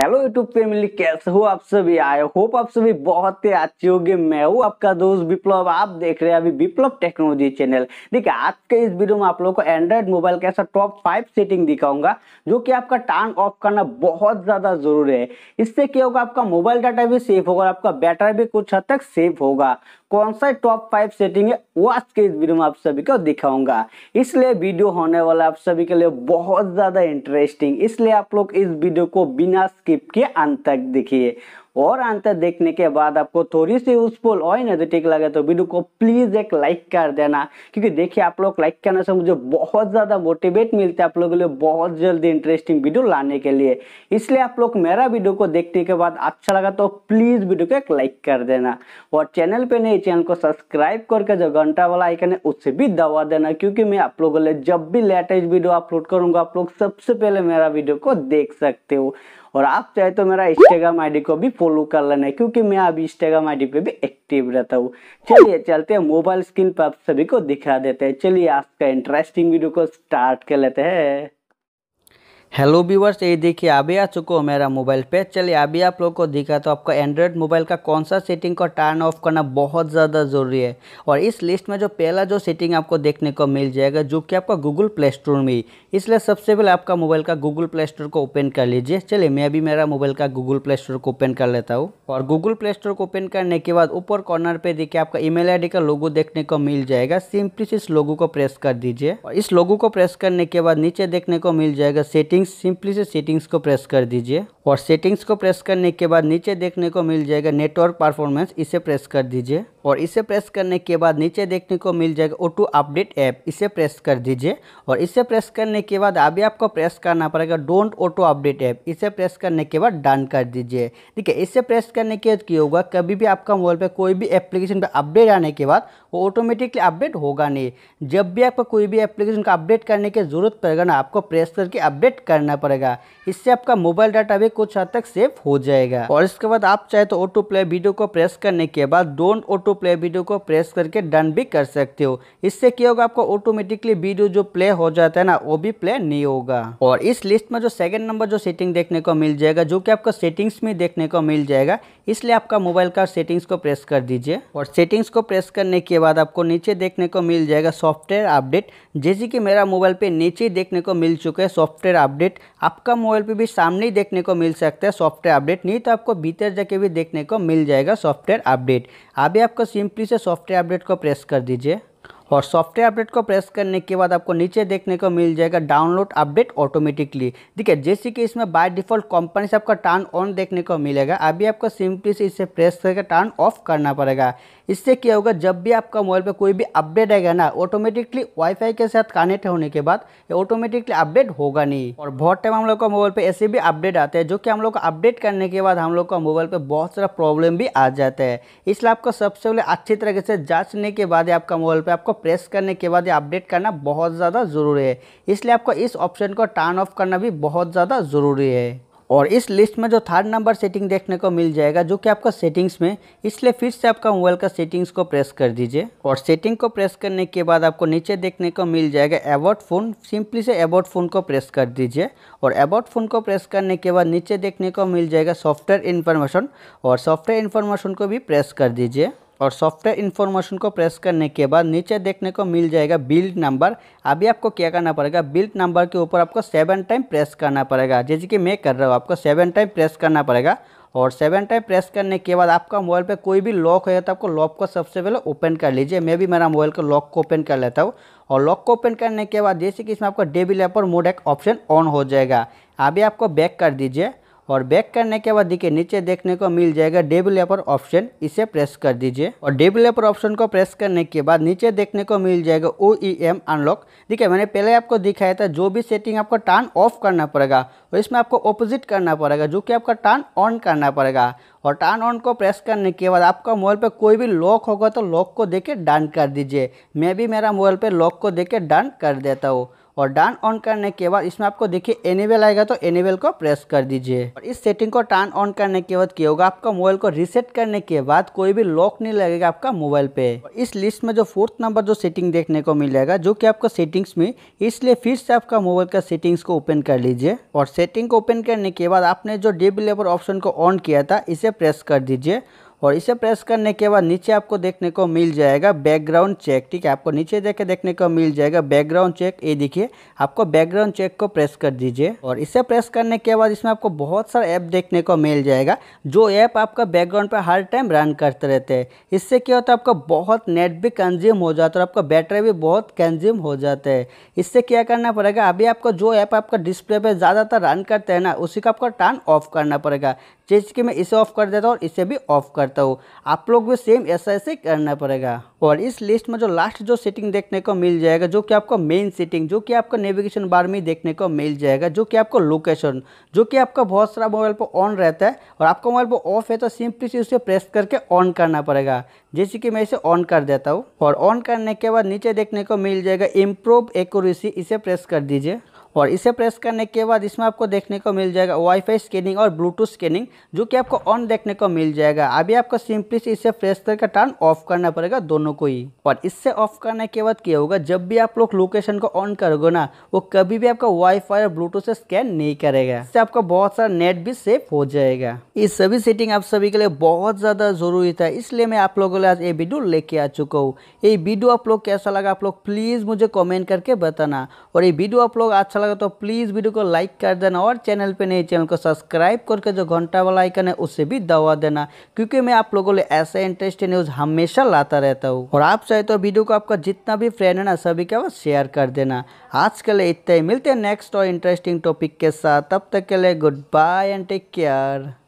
hello YouTube family कैसे हो आप सभी आए होप आप सभी बहुत ही अच्छे होंगे मैं हूँ आपका दोस्त विप्लव आप देख रहे हैं अभी विप्लव टेक्नोलॉजी चैनल देखिए आज के इस वीडियो में आप लोगों को एंड्रॉइड मोबाइल का ऐसा टॉप फाइव सेटिंग दिखाऊंगा जो कि आपका टर्न ऑफ करना बहुत ज़्यादा जरूरी है इससे क्या होगा आपका मोबाइल डाटा भी सेफ होगा आपका बैटरी भी कुछ हद तक सेफ होगा कौन सा टॉप फाइव सेटिंग है वो आज के इस वीडियो में आप सभी को दिखाऊंगा इसलिए वीडियो होने वाला आप सभी के लिए बहुत ज़्यादा इंटरेस्टिंग इसलिए आप लोग इस वीडियो को बिना स्किप के अंत तक देखिए और अंत तक देखने के बाद आपको थोड़ी सी यूजफुल और ही ठीक लगे तो वीडियो को प्लीज़ एक लाइक कर देना क्योंकि देखिए आप लोग लाइक करने से मुझे बहुत ज़्यादा मोटिवेट मिलता है आप लोगों के लिए बहुत जल्दी इंटरेस्टिंग वीडियो लाने के लिए इसलिए आप लोग मेरा वीडियो को देखने के बाद अच्छा लगा तो प्लीज़ वीडियो को एक लाइक कर देना और चैनल पर नहीं चैनल को सब्सक्राइब करके जो घंटा वाला आइकन है उससे भी दबा देना क्योंकि मैं आप लोगों के लिए जब भी लेटेस्ट वीडियो अपलोड करूँगा आप लोग सबसे पहले मेरा वीडियो को देख सकते हो और आप चाहे तो मेरा इंस्टाग्राम आईडी को भी फॉलो कर लेना है क्योंकि मैं अभी इंस्टाग्राम आईडी पे भी एक्टिव रहता हूँ चलिए चलते हैं मोबाइल स्क्रीन पर आप सभी को दिखा देते हैं चलिए आज का इंटरेस्टिंग वीडियो को स्टार्ट कर लेते हैं हेलो व्यूवर्स ये देखिए अभी आ चुका हो मेरा मोबाइल पे चलिए अभी आप लोगों को दिखा तो आपका एंड्रॉयड मोबाइल का कौन सा सेटिंग को टर्न ऑफ करना बहुत ज़्यादा ज़रूरी है और इस लिस्ट में जो पहला जो सेटिंग आपको देखने को मिल जाएगा जो कि आपका गूगल प्ले स्टोर में ही इसलिए सबसे पहले आपका मोबाइल का गूगल प्ले स्टोर को ओपन कर लीजिए चलिए मैं अभी मेरा मोबाइल का गूगल प्ले स्टोर को ओपन कर लेता हूँ और गूगल प्ले स्टोर को ओपन करने के बाद ऊपर कॉर्नर पर देखिए आपका ईमेल डी का लोगो देखने को मिल जाएगा सिंपली इस लोगो को प्रेस कर दीजिए और इस लोगो को प्रेस करने के बाद नीचे देखने को मिल जाएगा सेटिंग सेटिंग्स सिंपली से सेटिंग्स को प्रेस कर दीजिए और सेटिंग्स को प्रेस करने के बाद नीचे देखने को मिल जाएगा नेटवर्क परफॉर्मेंस इसे प्रेस कर दीजिए और इसे प्रेस करने के बाद नीचे देखने को मिल जाएगा ओ टू अपडेट ऐप इसे प्रेस कर दीजिए और इसे प्रेस करने के बाद अभी आपको प्रेस करना पड़ेगा डोंट ऑटो अपडेट ऐप इसे प्रेस करने के बाद डन कर दीजिए ठीक है इसे प्रेस करने के बाद क्या होगा कभी भी आपका मोबाइल पर कोई भी एप्लीकेशन पर अपडेट आने के बाद वो ऑटोमेटिकली अपडेट होगा नहीं जब भी आपको कोई भी एप्लीकेशन का अपडेट करने की जरूरत पड़ेगा ना आपको प्रेस करके अपडेट करना पड़ेगा इससे आपका मोबाइल डाटा भी कुछ हद तक सेफ हो जाएगा और इसके बाद आप चाहे तो ऑटो प्ले वीडियो को प्रेस करने के बाद डोंट ऑटो प्ले वीडियो को प्रेस करके डन भी कर सकते हो इससे क्या होगा आपका ऑटोमेटिकली वीडियो जो प्ले हो जाता है ना वो भी प्ले नहीं होगा और इस लिस्ट में जो सेकेंड नंबर जो सेटिंग देखने को मिल जाएगा जो की आपको सेटिंग्स में देखने को मिल जाएगा इसलिए आपका मोबाइल का सेटिंग्स को प्रेस कर दीजिए और सेटिंग्स को प्रेस करने के बाद आपको नीचे देखने को मिल जाएगा सॉफ्टवेयर अपडेट जैसे कि मेरा मोबाइल पे नीचे देखने को मिल चुका है सॉफ्टवेयर अपडेट अपडेट आपका मोबाइल पे भी सामने ही देखने को मिल सकता है सॉफ्टवेयर अपडेट नहीं तो आपको भीतर जाके भी देखने को मिल जाएगा सॉफ्टवेयर अपडेट अभी आपको सिंपली से सॉफ्टवेयर अपडेट को प्रेस कर दीजिए और सॉफ्टवेयर अपडेट को प्रेस करने के बाद आपको नीचे देखने को मिल जाएगा डाउनलोड अपडेट ऑटोमेटिकली देखिए जैसे कि इसमें बाय डिफॉल्ट कंपनी से आपका टर्न ऑन देखने को मिलेगा अभी आपको सिंपली से इसे प्रेस करके टर्न ऑफ करना पड़ेगा इससे क्या होगा जब भी आपका मोबाइल पे कोई भी अपडेट आएगा ना ऑटोमेटिकली वाईफाई के साथ कनेक्ट होने के बाद ये ऑटोमेटिकली अपडेट होगा नहीं और बहुत टाइम हम लोग का मोबाइल पे ऐसे भी अपडेट आते हैं जो कि हम लोग को अपडेट करने के बाद हम लोग का मोबाइल पर बहुत सारा प्रॉब्लम भी आ जाता है इसलिए आपको सबसे पहले अच्छी तरीके से जाँचने के बाद आपका मोबाइल पर आपको प्रेस करने के बाद अपडेट करना बहुत ज़्यादा ज़रूरी है इसलिए आपको इस ऑप्शन को टर्न ऑफ करना भी बहुत ज़्यादा ज़रूरी है और इस लिस्ट में जो थर्ड नंबर सेटिंग देखने को मिल जाएगा जो कि आपका सेटिंग्स में इसलिए फिर से आपका मोबाइल का सेटिंग्स को प्रेस कर दीजिए और सेटिंग को प्रेस करने के बाद आपको नीचे देखने को मिल जाएगा एबॉट फ़ोन सिंपली से एबॉट फ़ोन को प्रेस कर दीजिए और एबॉट फ़ोन को प्रेस करने के बाद नीचे देखने को मिल जाएगा सॉफ्टवेयर इन्फॉर्मेशन और सॉफ्टवेयर इन्फॉर्मेशन को भी प्रेस कर दीजिए और सॉफ्टवेयर इन्फॉर्मेशन को प्रेस करने के बाद नीचे देखने को मिल जाएगा बिल्ड नंबर अभी आपको क्या करना पड़ेगा बिल्ड नंबर के ऊपर आपको सेवन टाइम प्रेस करना पड़ेगा जैसे कि मैं कर रहा हूँ आपको सेवन टाइम प्रेस करना पड़ेगा और सेवन टाइम प्रेस करने के बाद आपका मोबाइल पे कोई भी लॉक होगा तो आपको लॉक को सबसे पहले ओपन कर लीजिए मैं भी मेरा मोबाइल को लॉक को ओपन कर लेता हूँ और लॉक को ओपन करने के बाद जैसे कि इसमें आपका डेविलेपर मोड एक ऑप्शन ऑन हो जाएगा अभी आपको बैक कर दीजिए और बैक करने के बाद देखिए नीचे देखने को मिल जाएगा डेवलपर ऑप्शन इसे प्रेस कर दीजिए और डेवलपर ऑप्शन को प्रेस करने के बाद नीचे देखने को मिल जाएगा ओ ई एम अनलॉक देखिए मैंने पहले आपको दिखाया था जो भी सेटिंग आपको टर्न ऑफ करना पड़ेगा और इसमें आपको ऑपोजिट करना पड़ेगा जो कि आपका टर्न ऑन करना पड़ेगा और टर्न ऑन को प्रेस करने के बाद आपका मोबाइल पर कोई भी लॉक होगा तो लॉक को देखे डन कर दीजिए मैं भी मेरा मोबाइल पर लॉक को देखे डन कर देता हूँ और डन ऑन करने के बाद इसमें आपको देखिए एनेबल आएगा तो एनेबल को प्रेस कर दीजिए और इस सेटिंग को टर्न ऑन करने के बाद क्या होगा आपका मोबाइल को रिसेट करने के बाद कोई भी लॉक नहीं लगेगा आपका मोबाइल पे इस लिस्ट में जो फोर्थ नंबर जो सेटिंग देखने को मिलेगा जो कि आपको सेटिंग्स में इसलिए फिर से आपका मोबाइल का सेटिंग्स को ओपन कर लीजिए और सेटिंग को ओपन करने के बाद आपने जो डिबलेबर ऑप्शन को ऑन किया था इसे प्रेस कर दीजिए और इसे प्रेस करने के बाद नीचे आपको देखने को मिल जाएगा बैकग्राउंड चेक ठीक है आपको नीचे देखे देखने को मिल जाएगा बैकग्राउंड चेक ये देखिए आपको बैकग्राउंड चेक को प्रेस कर दीजिए और इसे प्रेस करने के बाद इसमें आपको बहुत सारा ऐप देखने को मिल जाएगा जो ऐप आपका बैकग्राउंड पर हर टाइम रन करते रहते हैं इससे क्या होता है आपका बहुत नेट भी कंज्यूम हो जाता है और आपका बैटरी भी बहुत कंज्यूम हो जाता है इससे क्या करना पड़ेगा अभी आपको जो ऐप आपका डिस्प्ले पर ज़्यादातर रन करते हैं ना उसी का आपको टर्न ऑफ करना पड़ेगा जैसे कि मैं इसे ऑफ कर देता हूँ और इसे भी ऑफ कर करता हूँ आप लोग भी सेम ऐसा ऐसे करना पड़ेगा और इस लिस्ट में जो लास्ट जो सेटिंग देखने को मिल जाएगा जो कि आपका मेन सेटिंग जो कि आपका नेविगेशन बार में देखने को मिल जाएगा जो कि आपका लोकेशन जो कि आपका बहुत सारा मोबाइल पर ऑन रहता है और आपका मोबाइल पर ऑफ है तो सिंपली से उसे प्रेस करके ऑन करना पड़ेगा जैसे कि मैं इसे ऑन कर देता हूँ और ऑन करने के बाद नीचे देखने को मिल जाएगा इम्प्रूव एक्यूरेसी इसे प्रेस कर दीजिए और इसे प्रेस करने के बाद इसमें आपको देखने को मिल जाएगा वाईफाई स्कैनिंग और ब्लूटूथ स्कैनिंग जो कि आपको ऑन देखने को मिल जाएगा अभी आपको सिंपली से इसे प्रेस करके टर्न ऑफ करना पड़ेगा दोनों को ही और इससे ऑफ करने के बाद क्या होगा जब भी आप लोग लोकेशन को ऑन करोगे ना वो कभी भी आपका वाईफाई और ब्लूटूथ से स्कैन नहीं करेगा इससे आपका बहुत सारा नेट भी सेफ हो जाएगा इस सभी सेटिंग आप सभी के लिए बहुत ज़्यादा ज़रूरी था इसलिए मैं आप लोगों के लिए आज ये वीडियो लेके आ चुका हूँ ये वीडियो आप लोग कैसा लगा आप लोग प्लीज़ मुझे कॉमेंट करके बताना और ये वीडियो आप लोग अच्छा अच्छा लगा तो प्लीज़ वीडियो को लाइक कर देना और चैनल पे नए चैनल को सब्सक्राइब करके जो घंटा वाला आइकन है उसे भी दबा देना क्योंकि मैं आप लोगों लिए ऐसे इंटरेस्टिंग न्यूज़ हमेशा लाता रहता हूँ और आप चाहे तो वीडियो को आपका जितना भी फ्रेंड है ना सभी के पास शेयर कर देना आज के लिए इतना ही मिलते हैं नेक्स्ट और इंटरेस्टिंग टॉपिक के साथ तब तक के लिए goodbye and take care